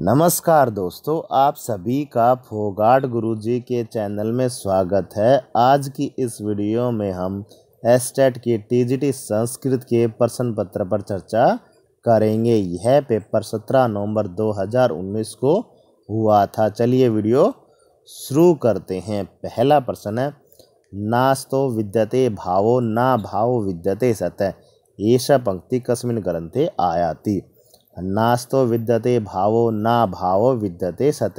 नमस्कार दोस्तों आप सभी का फोगाट गुरुजी के चैनल में स्वागत है आज की इस वीडियो में हम एस्टेट के टीजीटी संस्कृत के प्रश्न पत्र पर चर्चा करेंगे यह पेपर 17 नवंबर 2019 को हुआ था चलिए वीडियो शुरू करते हैं पहला प्रश्न है नास्तो विद्यते भावो ना भावो विद्यते सतह ऐसा पंक्ति कस्मिन ग्रंथे आयाती नास्तो विद्यते भावो ना भावो विद्यते सत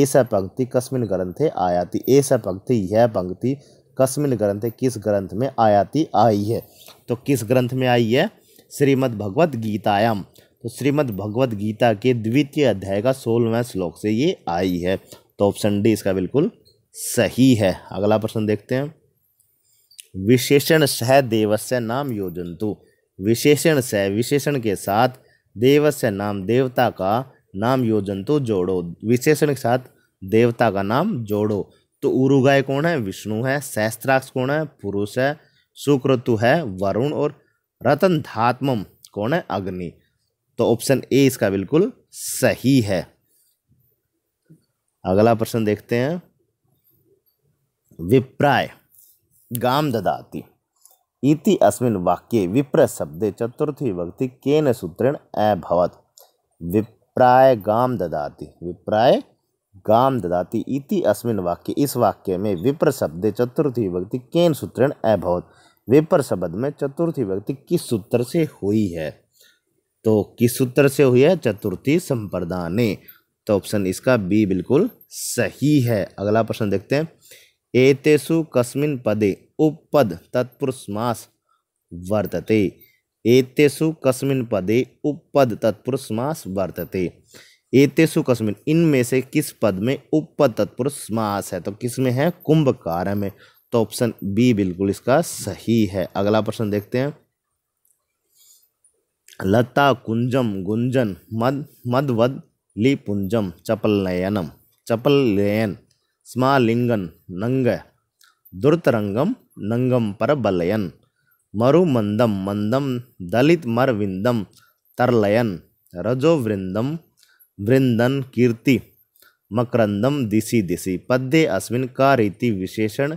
ऐसा पंक्ति कस्मिन ग्रंथे आयाति ऐसा पंक्ति यह पंक्ति कस्मिन ग्रंथे किस ग्रंथ में आयाति आई है तो किस ग्रंथ में आई है श्रीमद् भगवत गीतायाम तो श्रीमद् भगवत गीता के द्वितीय अध्याय का सोलहवें श्लोक से ये आई है तो ऑप्शन डी इसका बिल्कुल सही है अगला प्रश्न देखते हैं विशेषण सह देवस्य नाम योजंतु विशेषण सह विशेषण के साथ देवस्य नाम देवता का नाम योजन तो जोड़ो विशेषण के साथ देवता का नाम जोड़ो तो उरुगाय कौन है विष्णु है सहस्त्राक्ष कौन है पुरुष है सुक्रतु है वरुण और रतन धात्म कौन है अग्नि तो ऑप्शन ए इसका बिल्कुल सही है अगला प्रश्न देखते हैं विप्राय गाम ददाती इति अस्मिन् वाक्ये विप्रशब्दे चतुर्थी भक्ति केन सूत्रेण अभवत विप्राय गाम ददाति विप्राय गाम ददाति इति अस्मिन् वाक्य इस वाक्य में विप्र शब्दे चतुर्थी भक्ति केन सूत्रेण अभवत विप्र शब्द में चतुर्थी भक्ति किस सूत्र से हुई है तो किस सूत्र से हुई है चतुर्थी संप्रदाने तो ऑप्शन इसका बी बिल्कुल सही है अगला प्रश्न देखते हैं एतेसु कस्मिन पदे उपपद मास वर्तते एतेषु कस्मिन पदे उपपद मास वर्तते एतेषु कस्मिन इनमें से किस पद में उपपद तत्पुरुष मास है तो किस में है कुंभकार में तो ऑप्शन बी बिल्कुल इसका सही है अगला प्रश्न देखते हैं लता कुंजम गुंजन मद मदवद लिपुंजम चपल नयनम चपल लयन स्मालिंगन नंग दुर्तरंगम नंगम पर बलयन मरुमंदम मंदम दलित विंदम तरलयन रजो वृंदम वृंदन कीर्ति मकरंदम दिशि दिशि पद्ये अस्मिन का रीति विशेषण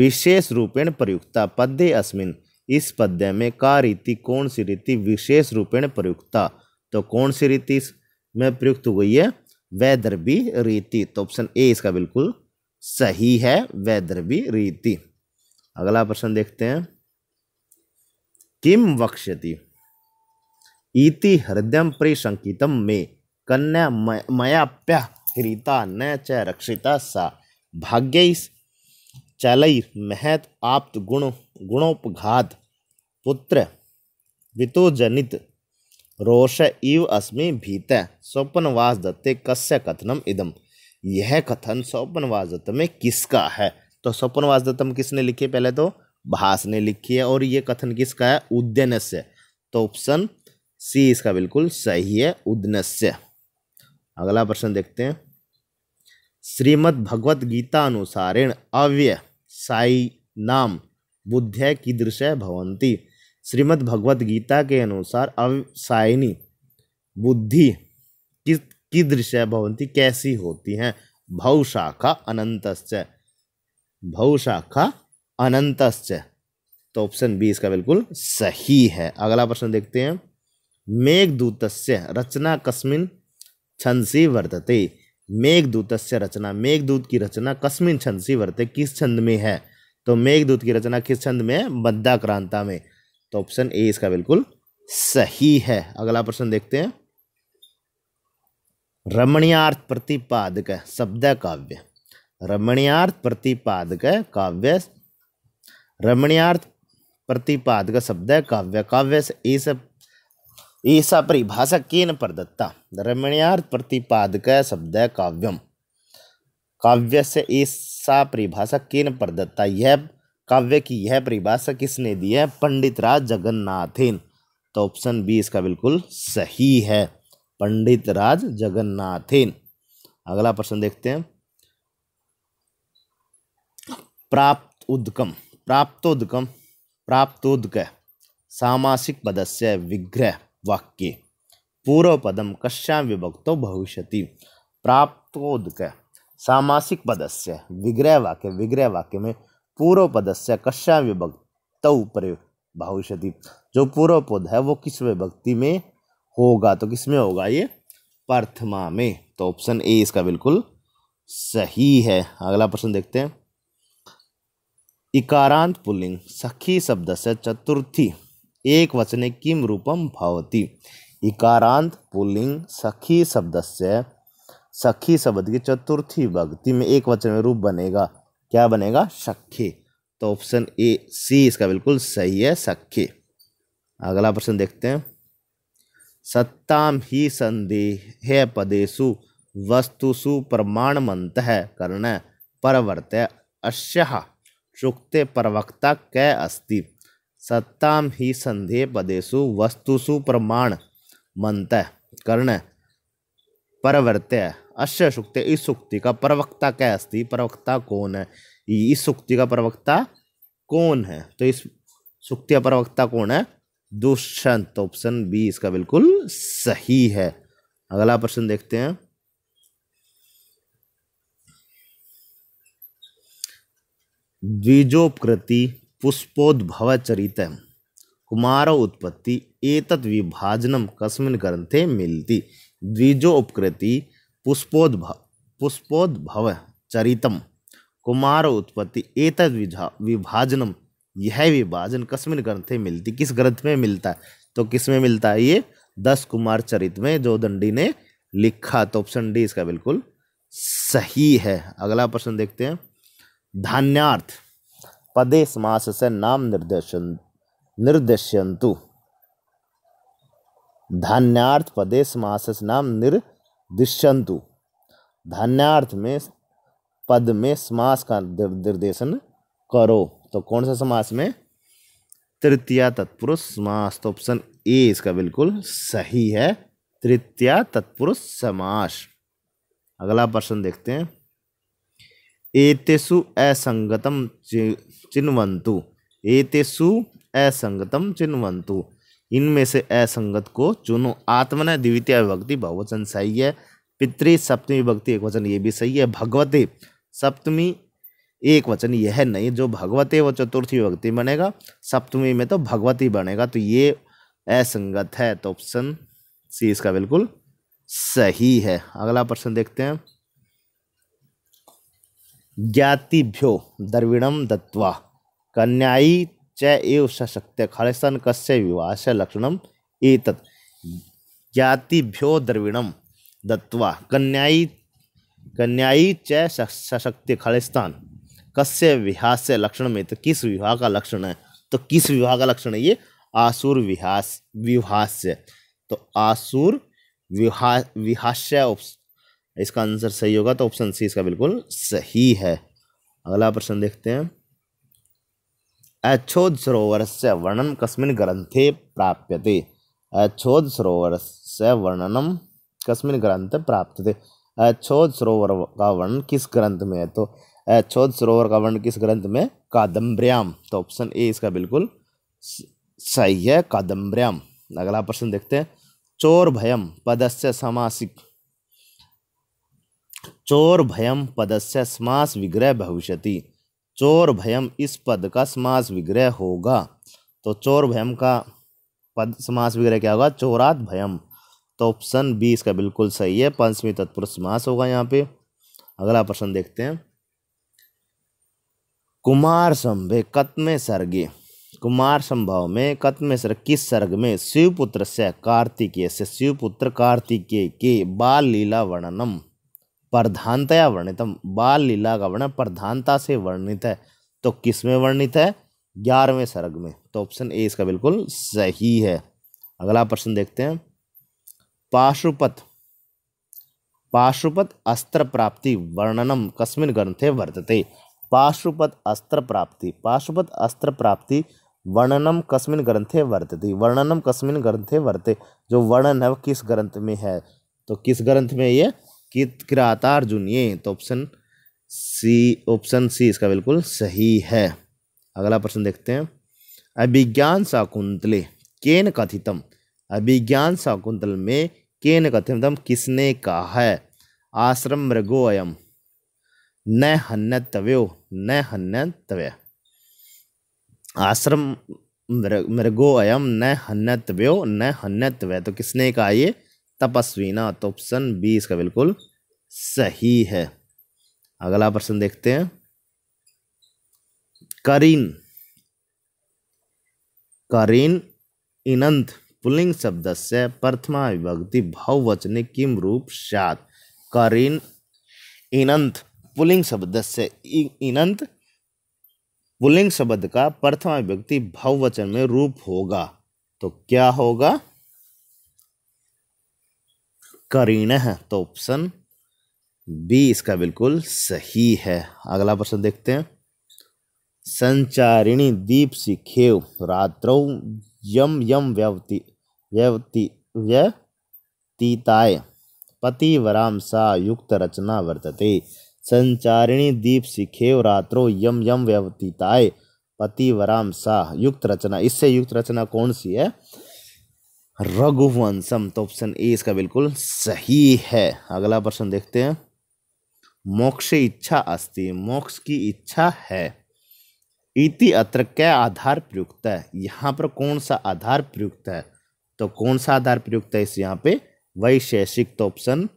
विशेष रूपेण प्रयुक्ता पद्ये अस्मिन इस पद्य में का रीति कौन सी रीति विशेष रूपेण प्रयुक्ता तो कौन सी रीति में प्रयुक्त हुई है वैदर्भी रीति तो ऑप्शन ए इसका बिल्कुल सही है वैद्रवी रीति अगला प्रश्न देखते हैं किम वक्ष्यति इति हृदय परिसंकितम मे कन्या मयाप्य हृता न च रक्षिता सा भाग्य चलई महत आप्त गुण गुणोपघात पुत्र वितोजनित रोष इव अस्मि भीत स्वप्नवास दत्ते कस्य कथनम इदम् यह कथन स्वप्न में किसका है तो स्वप्न किसने लिखी है पहले तो भास ने लिखी है और यह कथन किसका है उद्यन तो ऑप्शन सी इसका बिल्कुल सही है उद्यनस्य अगला प्रश्न देखते हैं श्रीमद भगवत गीता अनुसारेण अव्य साई नाम बुद्ध की दृश्य भवंती श्रीमद भगवत गीता के अनुसार अवसायनी बुद्धि किस कीदृश भवंती कैसी होती हैं भवशाखा शाखा अनंतश्च भव शाखा अनंतश्च तो ऑप्शन बी इसका बिल्कुल सही है अगला प्रश्न देखते हैं मेघदूत रचना कस्मिन छंसी वर्तते मेघदूत रचना मेघदूत की रचना कस्मिन छंसी वर्तते किस छंद में है तो मेघदूत की रचना किस छंद में है मद्दा क्रांता में तो ऑप्शन ए इसका बिल्कुल सही है अगला प्रश्न देखते हैं रमणीयार्थ प्रतिपादक शब्द काव्य रमणीयार्थ प्रतिपादक काव्य रमणीयार्थ प्रतिपादक शब्द काव्य काव्य से इस ईसा परिभाषा न प्रदत्ता रमणीयार्थ प्रतिपादक शब्द काव्यम काव्य से ईसा परिभाषा न प्रदत्ता यह काव्य की यह परिभाषा किसने दी है पंडित राज जगन्नाथिन तो ऑप्शन बी इसका बिल्कुल सही है पंडित राज जगन्नाथिन अगला प्रश्न देखते हैं प्राप्त उद्गम प्राप्तोदकम प्राप्तोदक सामासिक पदस्य विग्रह वाक्य पूर्व पदम कश्याम विभक्तो भविष्यति प्राप्तोदक सामासिक पदस्य विग्रह वाक्य विग्रह वाक्य में पूर्व पदस्य कश्याम विभक्त प्रयोग भविष्यति जो पूर्व पद है वो किस विभक्ति में होगा तो किस में होगा ये प्रथमा में तो ऑप्शन ए इसका बिल्कुल सही है अगला प्रश्न देखते हैं इकारांत पुल्लिंग सखी शब्द से चतुर्थी एक वचने किम रूपम भवती इकारांत पुल्लिंग सखी शब्द से सखी शब्द की चतुर्थी भक्ति में एक वचन में रूप बनेगा क्या बनेगा सखी तो ऑप्शन ए सी इसका बिल्कुल सही है सखी अगला प्रश्न देखते हैं सत्ताम ही संदेह पदेशु वस्तुषु प्रमाणमंत कर्ण परवर्त अश्य चुक्ते प्रवक्ता कै अस्ति सत्ताम ही संदेह पदेशु वस्तुसु प्रमाण मंत कर्ण परवर्त अश्य सुक्ते इस सुक्ति का प्रवक्ता क्या अस्ति प्रवक्ता कौन है इस सुक्ति का प्रवक्ता कौन है तो इस सुक्ति का प्रवक्ता कौन है दुष्यंत ऑप्शन बी इसका बिल्कुल सही है अगला प्रश्न देखते हैं द्विजोपकृति पुष्पोद्भव चरित कुमार उत्पत्ति एतत् विभाजनम कस्मिन ग्रंथे मिलती द्विजोपकृति पुष्पोद्भव पुष्पोद्भव चरितम कुमार उत्पत्ति विभाजनम यह विभाजन कश्मीर ग्रंथ में मिलती किस ग्रंथ में मिलता है तो किस में मिलता है ये दस कुमार चरित में जो दंडी ने लिखा तो ऑप्शन डी इसका बिल्कुल सही है अगला प्रश्न देखते हैं धान्यार्थ पदे समास से नाम निर्देशन निर्देशंतु धान्यार्थ पदे समास से नाम निर्दिशंतु धान्यार्थ में पद में समास का निर्देशन करो तो कौन सा समास में तृतीया तत्पुरुष समास तो ऑप्शन ए इसका बिल्कुल सही है तृतीय तत्पुरुष समास अगला प्रश्न देखते हैं एतेसु असंगतम चिन्हवंतु एतेसु असंगतम चिन्हवंतु इनमें से असंगत को चुनो आत्मन द्वितीय विभक्ति बहुवचन सही है पितृ सप्तमी विभक्ति एक वचन ये भी सही है भगवती सप्तमी एक वचन यह नहीं जो भगवते वो चतुर्थी भक्ति बनेगा सप्तमी में तो भगवती बनेगा तो ये असंगत है तो ऑप्शन सी इसका बिल्कुल सही है अगला प्रश्न देखते हैं ज्ञातिभ्यो द्रविणम दत्वा कन्याई च एव सशक्त कस्य विवाह से लक्षणम एतत् ज्ञातिभ्यो द्रविणम दत्वा कन्याई कन्याई च सशक्त खालिस्तान कस्य विहास से लक्षण में तो किस विवाह का लक्षण है तो किस विवाह का लक्षण है ये आसुर विहास विहास्य तो आसुर विहा विहास्य इसका आंसर सही होगा तो ऑप्शन सी इसका बिल्कुल सही है अगला प्रश्न देखते हैं अछोद सरोवर से वर्णन कस्मिन ग्रंथे प्राप्य थे अछोद सरोवर से वर्णनम कस्मिन ग्रंथ प्राप्त थे अछोद सरोवर का वर्णन किस ग्रंथ में है तो छोद सरोवर का वर्ण किस ग्रंथ में कादम्ब्रयाम तो ऑप्शन ए इसका बिल्कुल सही है कादम्बर्याम अगला प्रश्न देखते हैं चोर भयम पदस्य समासिक चोर भयम पदस्य समास विग्रह भविष्यति चोर भयम इस पद का समास विग्रह होगा तो चोर भयम का पद समास विग्रह क्या होगा चोरात भयम तो ऑप्शन बी इसका बिल्कुल सही है पंचमी तत्पुरुष समास होगा यहाँ पे अगला प्रश्न देखते हैं कुमार संभे कत्मे सर्गे कुमार संभव में कत्मे सर्ग किस सर्ग में शिवपुत्र से कार्तिकेय से शिवपुत्र कार्तिकेय के बाल लीला वर्णनम प्रधानतया वर्णितम बाल लीला का वर्णन प्रधानता से वर्णित है तो किस में वर्णित है ग्यारहवें सर्ग में तो ऑप्शन ए इसका बिल्कुल सही है अगला प्रश्न देखते हैं पाशुपत पाशुपत अस्त्र प्राप्ति वर्णनम कस्मिन ग्रंथे वर्तते पाशुपत अस्त्र प्राप्ति पाशुपत अस्त्र प्राप्ति वर्णनम कस्मिन ग्रंथे वर्त थी वर्णनम कस्मिन ग्रंथे वर्ते जो वर्णन है वो किस ग्रंथ में है तो किस ग्रंथ में ये किराता अर्जुन ये तो ऑप्शन सी ऑप्शन सी इसका बिल्कुल सही है अगला प्रश्न देखते हैं अभिज्ञान शाकुंतले केन कथितम अभिज्ञान शाकुंतल में केन कथितम किसने कहा है आश्रम मृगो अयम न तव्यो न हन्यतव्य आश्रम मृगो अयम न हन्यतव्यो न हन्यतव्य तो किसने कहा ये तपस्वीना तो ऑप्शन बी इसका बिल्कुल सही है अगला प्रश्न देखते हैं करीन करीन इनंत पुलिंग शब्द से प्रथमा विभक्ति भाववचने किम रूप सात करीन इनंत पुलिंग शब्द से इनंत पुलिंग शब्द का प्रथम व्यक्ति भववचन में रूप होगा तो क्या होगा करीण है तो ऑप्शन बी इसका बिल्कुल सही है अगला प्रश्न देखते हैं संचारिणी दीप सिखे रात्रो यम यम व्यवति व्यवती व्यतीताय पति वराम सा युक्त रचना वर्तते संचारिणी दीप सिखे रात्रो यम यम व्यवतीताय पतिवराम सा युक्त रचना इससे युक्त रचना कौन सी है रघुवंशम तो ऑप्शन ए इसका बिल्कुल सही है अगला प्रश्न देखते हैं मोक्ष इच्छा अस्ति मोक्ष की इच्छा है इति अत्र क्या आधार प्रयुक्त है यहाँ पर कौन सा आधार प्रयुक्त है तो कौन सा आधार प्रयुक्त है इस यहाँ पे वैशेषिक तो ऑप्शन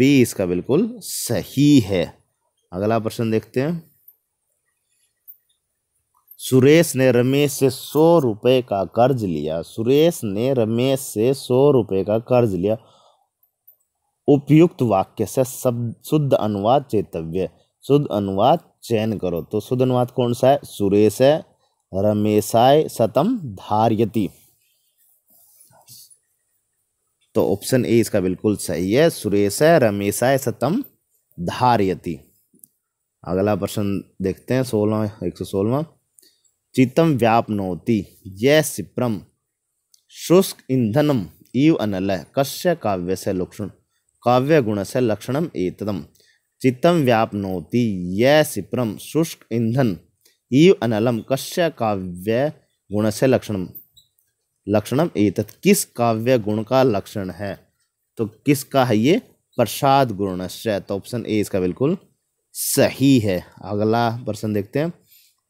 बी इसका बिल्कुल सही है अगला प्रश्न देखते हैं सुरेश ने रमेश से सौ रुपये का कर्ज लिया सुरेश ने रमेश से सौ रुपये का कर्ज लिया उपयुक्त वाक्य से शब्द शुद्ध अनुवाद चेतव्य शुद्ध अनुवाद चयन करो तो शुद्ध अनुवाद कौन सा है सुरेश है रमेशाय सतम धार्यति तो ऑप्शन ए इसका बिल्कुल सही है सुरेश है रमेशाय सतम धार्यति अगला प्रश्न देखते हैं सोलह एक सौ सोलवा चितम व्यापनोति यह सिप्रम शुष्क ईंधनम इव अनल कश्य काव्य से लक्षण काव्य गुण से लक्षणम एतदम चित्तम व्यापनोति यह सिप्रम शुष्क ईंधन इव अनलम कश्य काव्य गुण से लक्षणम लक्षणम एतत किस काव्य गुण का लक्षण है तो किसका है ये प्रसाद गुण तो ऑप्शन ए इसका बिल्कुल सही है अगला प्रश्न देखते हैं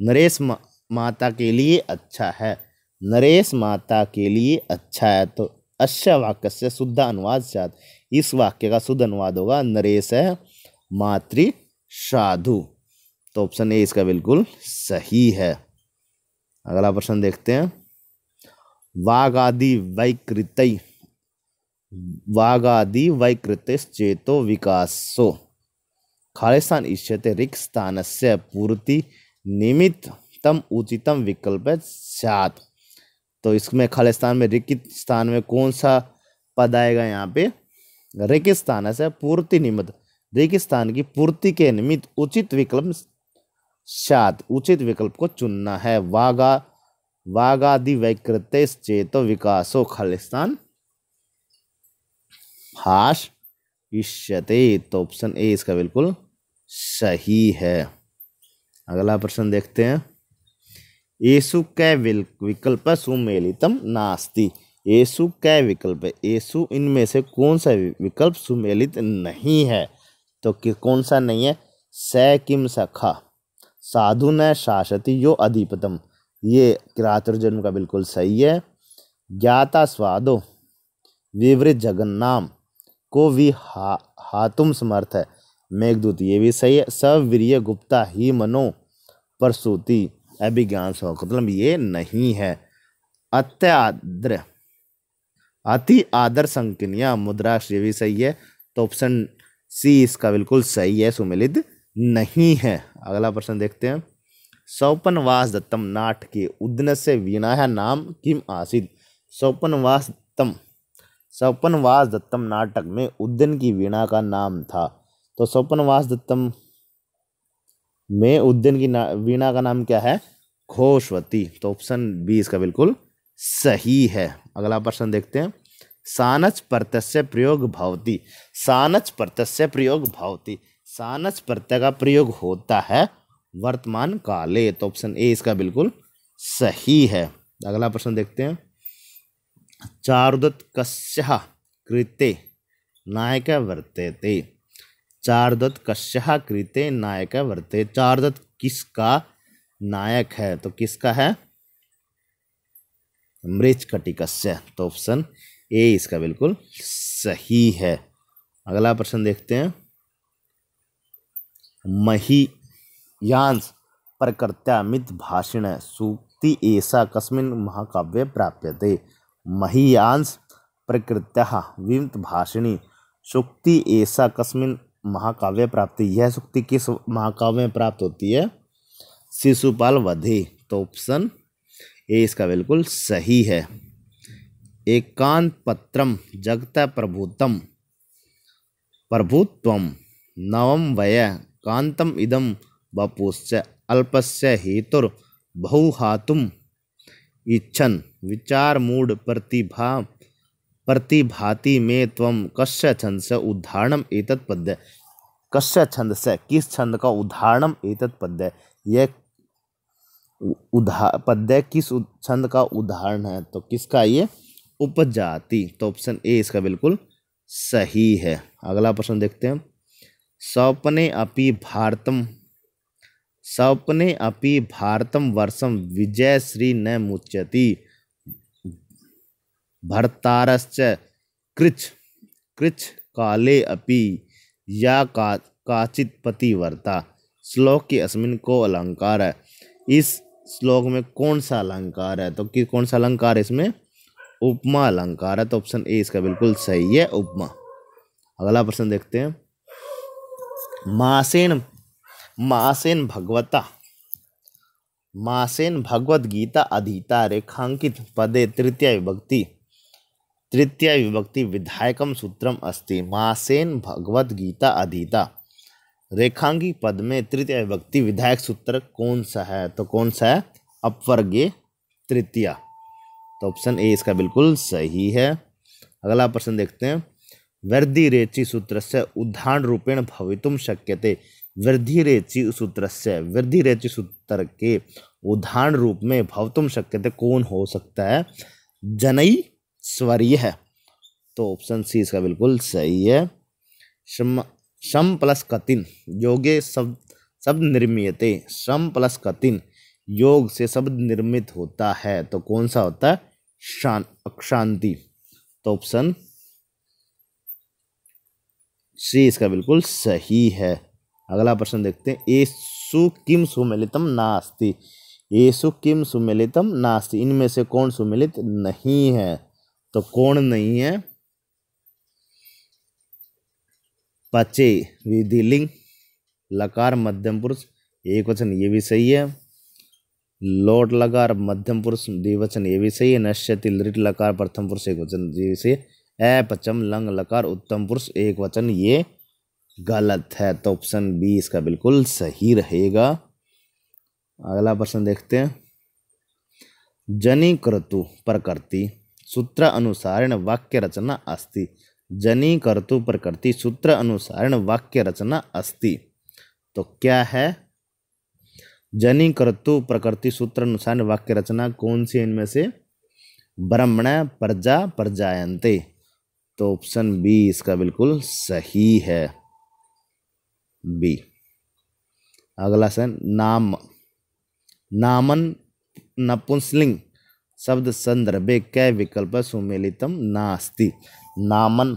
नरेश मा, माता के लिए अच्छा है नरेश माता के लिए अच्छा है तो अच्छा वाक्य से शुद्ध अनुवाद साध इस वाक्य का शुद्ध अनुवाद होगा नरेश है मातृ साधु तो ऑप्शन ए इसका बिल्कुल सही है अगला प्रश्न देखते हैं वाघ आदि वैकृत वाघ आदि वैकृत चेतो विकासो खालिस्तान स्थान से पूर्ति पूर्तिनिमित्तम उचितम विकल्प सात तो इसमें खालिस्तान में रिक्त स्थान में कौन सा पद आएगा यहाँ पे रिक्त स्थान से पूर्ति निमित्त रिक्त स्थान की पूर्ति के निमित्त उचित विकल्प सात उचित विकल्प को चुनना है वागा वागादि वैकृत चेतो विकासो खालिस्तान हाश इश्यते तो ऑप्शन ए इसका बिल्कुल सही है अगला प्रश्न देखते हैं येसु कै विकल्प सुमेलितम नास्ती येसु कै विकल्प येसु इनमें से कौन सा विकल्प सुमेलित नहीं है तो कि कौन सा नहीं है स किम सखा साधु न शासति यो अधिपतम ये किरातर्जन का बिल्कुल सही है ज्ञाता स्वादो विवृत जगन्नाम को भी हा हातुम समर्थ है मेघदूत ये भी सही है वीरिय गुप्ता ही मनो परसूति अभिज्ञान सौ मतलब ये नहीं है अत्याद्र अति आदर संकिनिया मुद्रा ये भी सही है तो ऑप्शन सी इसका बिल्कुल सही है सुमिलित नहीं है अगला प्रश्न देखते हैं वास दत्तम के उदन से वीणा है नाम किम सौपन वास दत्तम वास दत्तम नाटक में उदन की वीणा का नाम था तो स्वप्नवास दत्तम में उद्यन की वीणा का नाम क्या है घोषवती तो ऑप्शन बी इसका बिल्कुल सही है अगला प्रश्न देखते हैं सानच प्रत्यस्य प्रयोग भावती सानच प्रत्यस्य प्रयोग भावती सानच प्रत्यय का प्रयोग होता है वर्तमान काले तो ऑप्शन ए इसका बिल्कुल सही है अगला प्रश्न देखते हैं चारुदत्त कश्य कृत्य नायक वर्तते चारदत्त कश्य कृते नायक वर्ते चारदत्त किसका नायक है तो किसका है मृच कटिकस्य तो ऑप्शन ए इसका बिल्कुल सही है अगला प्रश्न देखते हैं मही यांस प्रकृत्यामित भाषण सूक्ति ऐसा कस्मिन महाकाव्य थे महीयांश प्रकृत्या विमित भाषिणी सूक्ति ऐसा कस्मिन महाकाव्य प्राप्ति यह सूक्ति किस महाकाव्य में प्राप्त होती है शिशुपाल वधे तो ऑप्शन ए इसका बिल्कुल सही है एकांत पत्रम जगत प्रभुतम प्रभुत्व नवम वय कांतम इदम बपुश्च अल्पस्य हेतुर्बहुहातुम इच्छन विचार मूड प्रतिभा प्रतिभाति में तम कश्य छंद से उदाहरण एतत् पद्य कश्य छंद से किस छंद का उदाहरण एतत् पद्य यह उदाह पद्य किस छंद का उदाहरण है तो किसका ये उपजाति तो ऑप्शन ए इसका बिल्कुल सही है अगला प्रश्न देखते हैं सपने अपि भारतम सपने अपि भारतम वर्षम विजय श्री न मुच्यती भर्तारश्च कृच कृच काले अपि या का काचित् पतिवर्ता श्लोक के अस्मिन को अलंकार है इस श्लोक में कौन सा अलंकार है तो कि कौन सा अलंकार है इसमें उपमा अलंकार है तो ऑप्शन ए इसका बिल्कुल सही है उपमा अगला प्रश्न देखते हैं मासेन मासेन भगवता मासेन भगवत गीता अधीता रेखांकित पदे तृतीय विभक्ति तृतीय विभक्ति विधायक सूत्रम अस्ति महासेन भगवत गीता अधीता रेखांगी पद में तृतीय विभक्ति विधायक सूत्र कौन सा है तो कौन सा है अपवर्ग तृतीय तो ऑप्शन ए इसका बिल्कुल सही है अगला प्रश्न देखते हैं वृद्धि रेचि सूत्र से उदाहरण रूपेण भवितुम शक्यते वृद्धि रेचि सूत्र से वृद्धि रेचि सूत्र के उदाहरण रूप में भवतुम शक्यते कौन हो सकता है जनई स्वरीय है तो ऑप्शन सी इसका बिल्कुल सही है शम शम प्लस कतिन योगे शब्द शब्द निर्मित शम प्लस कतिन योग से शब्द निर्मित होता है तो कौन सा होता है शान अक्षांति तो ऑप्शन सी इसका बिल्कुल सही है अगला प्रश्न देखते हैं येसु किम सुमिलितम नास्ति येसु किम सुमिलितम नास्ति इनमें से कौन सुमिलित नहीं है तो कोण नहीं है पचे विधि लिंग लकार मध्यम पुरुष एक वचन ये भी सही है लोट लकार मध्यम पुरुष द्विवचन ये भी सही है नश्यति लिट लकार प्रथम पुरुष एक वचन ये भी सही है अपचम लंग लकार उत्तम पुरुष एक वचन ये गलत है तो ऑप्शन बी इसका बिल्कुल सही रहेगा अगला प्रश्न देखते हैं जनी क्रतु प्रकृति सूत्र अनुसारेण वाक्य रचना अस्ति जनी कर्तु प्रकृति सूत्र अनुसारेण वाक्य रचना अस्ति तो क्या है जनी कर्तु प्रकृति सूत्र अनुसार वाक्य रचना कौन सी इनमें से ब्रह्मण प्रजा प्रजायन्ते तो ऑप्शन बी इसका बिल्कुल सही है बी अगला सर नाम नामन नपुंसलिंग शब्द संदर्भे कै विकल्प सुमेलितम नास्ति नामन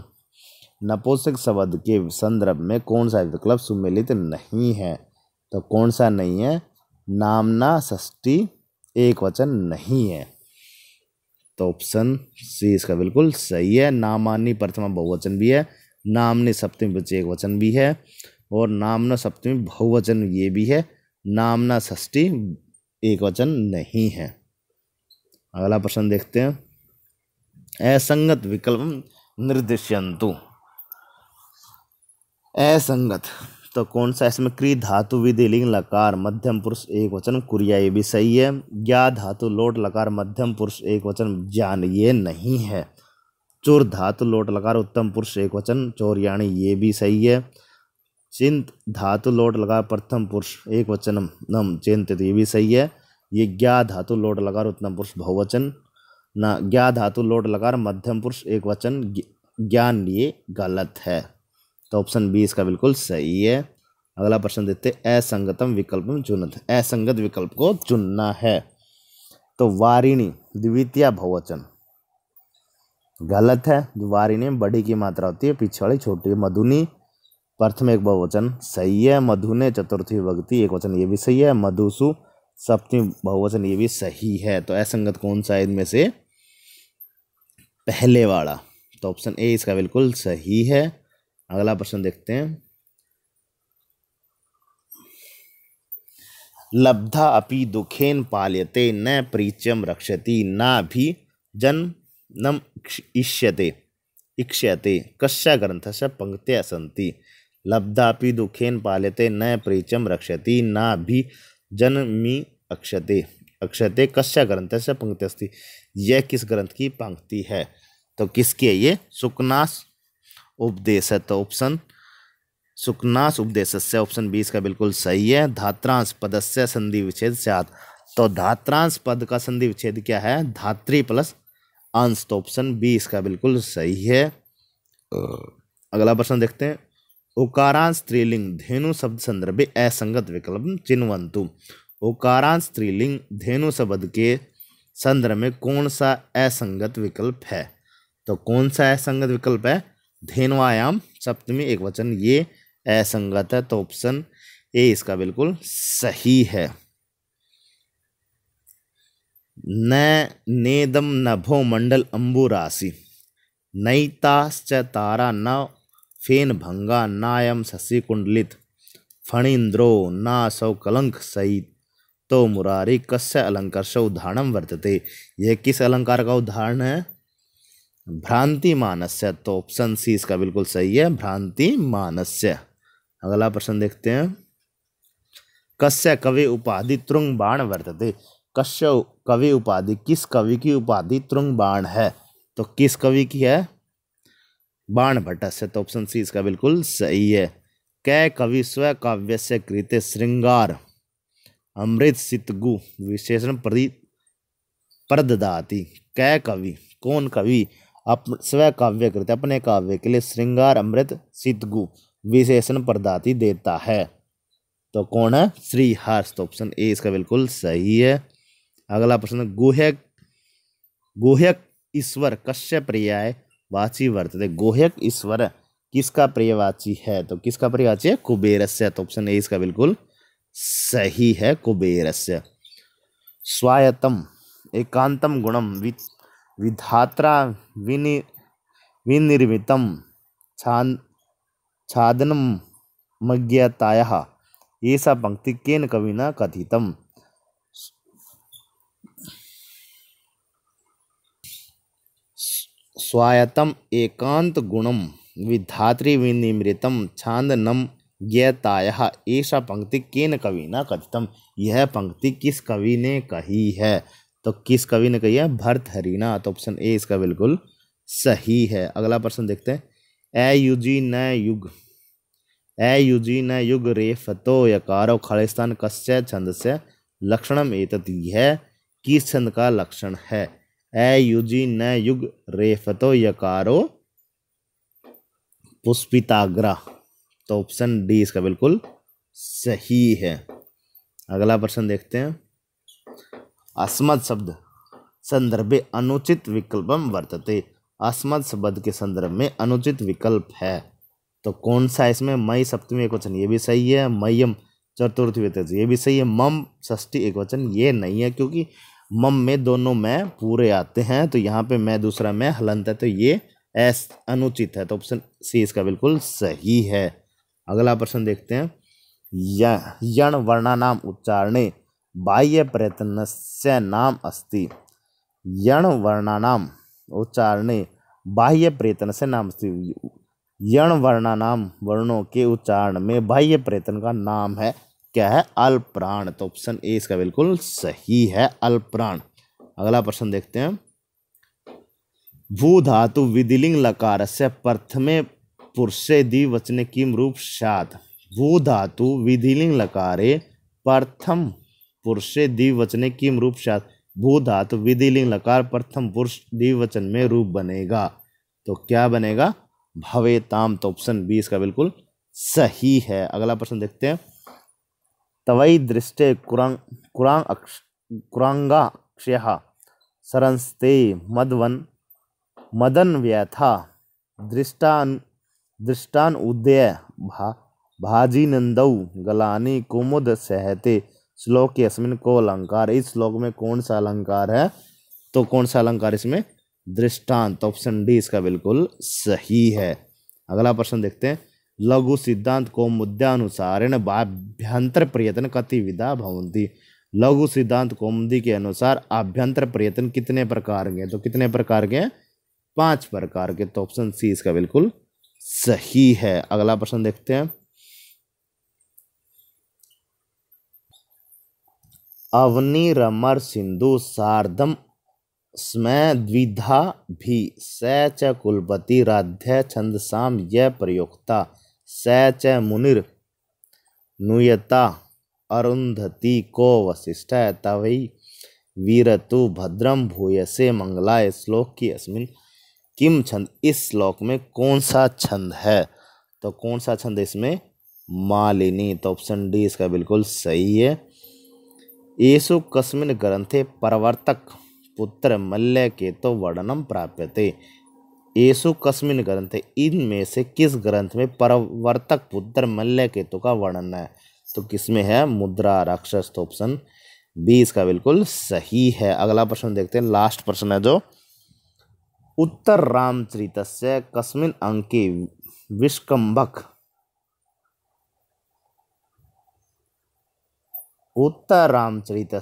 नपोषक शब्द के संदर्भ में कौन सा विकल्प सुमेलित नहीं है तो कौन सा नहीं है नामना षष्टि एक वचन नहीं है तो ऑप्शन सी इसका बिल्कुल सही है नामानी प्रथमा बहुवचन भी है नामनी सप्तमी बच्चे एक वचन भी है और नामना सप्तमी बहुवचन ये भी है नामना षष्टि एक वचन नहीं है अगला प्रश्न देखते हैं असंगत विकल्प निर्देशंतु असंगत तो कौन सा इसमें क्री धातु विधि लिंग लकार मध्यम पुरुष एक वचन कुरिया ये भी सही है ज्ञा धातु लोट लकार मध्यम पुरुष एक वचन ज्ञान ये नहीं है चोर धातु लोट लकार उत्तम पुरुष एक वचन चौरियाणी ये भी सही है चिंत धातु लोट लकार प्रथम पुरुष एक वचनम नम चिंतित ये भी सही है ये ज्ञा धातु लोट लकार उत्तम पुरुष बहुवचन ना ज्ञा धातु लोट लकार मध्यम पुरुष एक वचन ज्ञान लिए गलत है तो ऑप्शन बी इसका बिल्कुल सही है अगला प्रश्न देते असंगतम विकल्प में चुनत असंगत विकल्प को चुनना है तो वारिणी द्वितीय बहुवचन गलत है वारिणी में बड़ी की मात्रा होती है पीछे वाली छोटी मधुनी प्रथम एक बहुवचन सही है मधु ने चतुर्थी भक्ति एक वचन ये भी सही है मधुसु सप्तमी बहुवचन ये भी सही है तो असंगत कौन सा है इनमें से पहले वाला तो ऑप्शन ए इसका बिल्कुल सही है अगला प्रश्न देखते हैं लब्धा अपि दुखेन पाल्यते न प्रीच्यम रक्षति ना भी जन्म इष्यते इक्ष्यते कश्य ग्रंथ से पंक्तिया सन्ति लब्धापि दुखेन पाल्यते न प्रीचम रक्षति ना भी जनमी अक्षते अक्षते कश्य ग्रंथ से पंक्ति अस्ति यह किस ग्रंथ की पंक्ति है तो किसकी है ये सुकनास उपदेश है तो ऑप्शन सुकनास उपदेश से ऑप्शन बीस का बिल्कुल सही है धात्रांश पद से संधि विच्छेद सात तो धात्रांश पद का संधि विच्छेद क्या है धात्री प्लस अंश तो ऑप्शन बी इसका बिल्कुल सही है अगला प्रश्न देखते हैं ओकारां स्त्रीलिंग धेनु शब्द में असंगत विकल्प चिन्हवंतु ओकारां स्त्रीलिंग धेनु शब्द के संदर्भ में कौन सा असंगत विकल्प है तो कौन सा असंगत विकल्प है धेनुआयाम सप्तमी एक वचन ये असंगत है तो ऑप्शन ए इसका बिल्कुल सही है न नेदम नभो मंडल अंबु राशि नई ताश्च तारा न फेन भंगा नायम शशि कुंडलित ना सौ कलंक सहित तो मुरारी कस्य अलंकार से उदाहरण वर्तते यह किस अलंकार का उदाहरण है भ्रांति मानस्य तो ऑप्शन सी इसका बिल्कुल सही है भ्रांति मानस्य अगला प्रश्न देखते हैं कस्य कवि उपाधि तृंग बाण वर्तते कश्य कवि उपाधि किस कवि की उपाधि तृंग बाण है तो किस कवि की है बाण भट्ट तो ऑप्शन सी इसका बिल्कुल सही है कै कवि स्व काव्य से कृत श्रृंगार अमृत सितगु विशेषण प्रति कै कवि कौन कवि अप स्व काव्य कृत अपने काव्य के लिए श्रृंगार अमृत सितगु विशेषण प्रदाती देता है तो कौन है श्रीहर्ष तो ऑप्शन ए इसका बिल्कुल सही है अगला प्रश्न गुह्य गुह्यक ईश्वर कश्य पर्याय वाची वर्तते गोहक ईश्वर किसका प्रियवाची है तो किसका प्रियवाची है कुबेरस्य तो ऑप्शन ए इसका बिल्कुल सही है कुबेरस्य स्वायतम एकांतम गुणम वि विधात्रा विनि विनिर्मितम छान छादनम मज्ञताया ऐसा पंक्ति केन कविना कथितम स्वायतम एकांत गुणम विधातृविनिमृतम छांदनम ज्ञताया ऐसा पंक्ति केन कवि न कथितम यह पंक्ति किस कवि ने कही है तो किस कवि ने कही है भर्तहरिणा तो ऑप्शन ए इसका बिल्कुल सही है अगला प्रश्न देखते हैं ए युजी न युग ए युजी न युग फतो यकारो खालिस्तान कस्य छंद से लक्षणम एतत यह किस छंद का लक्षण है अयुजी न युग रेफतो यकारो पुष्पिताग्रह तो ऑप्शन डी इसका बिल्कुल सही है अगला प्रश्न देखते हैं अस्मद शब्द संदर्भे अनुचित विकल्पम वर्तते अस्मद शब्द के संदर्भ में अनुचित विकल्प है तो कौन सा इसमें मई सप्तमी एक वचन ये भी सही है मयम चतुर्थी ये भी सही है मम षष्ठी एक वचन ये नहीं है क्योंकि मम में दोनों में पूरे आते हैं तो यहाँ पे मैं दूसरा मैं हलंत है तो ये एस अनुचित है तो ऑप्शन सी इसका बिल्कुल सही है अगला प्रश्न देखते हैं यण वर्णा नाम उच्चारणे बाह्य प्रयत्न से नाम अस्ति यण वर्णा नाम उच्चारणे बाह्य प्रयत्न से नाम अस्ति यण वर्णा नाम वर्णों के उच्चारण में बाह्य प्रयत्न का नाम है क्या है अल्प्राण तो ऑप्शन ए इसका बिल्कुल सही है अल्प्राण अगला प्रश्न देखते हैं भू धातु विदिलिंग लकार से प्रथमे पुरुषे वचने किम रूप सात भू धातु विधिलिंग लकारे प्रथम पुरुषे द्विवचने किम रूप सात भू धातु विधिलिंग लकार प्रथम पुरुष द्विवचन में रूप बनेगा तो क्या बनेगा भवेताम तो ऑप्शन बी इसका बिल्कुल सही है अगला प्रश्न देखते हैं तवै दृष्टे कुरां कुरां अक्ष सरंस्ते मदवन मदन व्यथा दृष्टान दृष्टान उदय भा नंदौ गलानी कुमुद सहते श्लोक के अस्मिन को अलंकार इस श्लोक में कौन सा अलंकार है तो कौन सा अलंकार इसमें दृष्टांत ऑप्शन डी इसका बिल्कुल सही है अगला प्रश्न देखते हैं लघु सिद्धांत को मुद्दानुसारेण बाभ्यंतर प्रयत्न कति विधा भवंती लघु सिद्धांत कौमदी के अनुसार आभ्यंतर प्रयत्न कितने प्रकार के तो कितने प्रकार के पांच प्रकार के तो ऑप्शन सी इसका बिल्कुल सही है अगला प्रश्न देखते हैं अवनी रमर सिंधु सार्धम स्मय द्विधा भी सच कुलपति राध्य साम यह प्रयोक्ता सैच मुनिर नुयता अरुंधति को वशिष्ठ तवई तु भद्रम भूयसे मंगला श्लोक की अस्मिन किम छंद इस श्लोक में कौन सा छंद है तो कौन सा छंद इसमें मालिनी तो ऑप्शन डी इसका बिल्कुल सही है येसु कस्मिन ग्रंथे परवर्तक पुत्र मल्ल के तो वर्णनम प्राप्यते येसु कस्मिन ग्रंथ है इनमें से किस ग्रंथ में परवर्तक पुत्र मल्ल केतु का वर्णन है तो किसमें है मुद्रा राक्षस तो ऑप्शन बी इसका बिल्कुल सही है अगला प्रश्न देखते हैं लास्ट प्रश्न है जो उत्तर रामचरित कस्मिन अंके विष्कंभक उत्तर रामचरित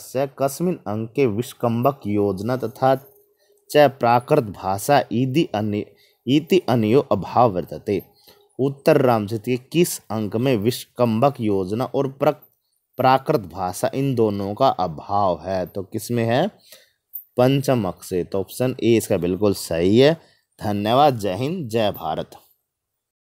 कस्मिन अंके विष्कंभक योजना तथा च भाषा इति अन्य इति अन्यो अभाव वर्तते उत्तर रामचरित के किस अंक में विश्वकंभक योजना और प्राकृत भाषा इन दोनों का अभाव है तो किस में है पंचम अक्ष तो ऑप्शन ए इसका बिल्कुल सही है धन्यवाद जय हिंद जय भारत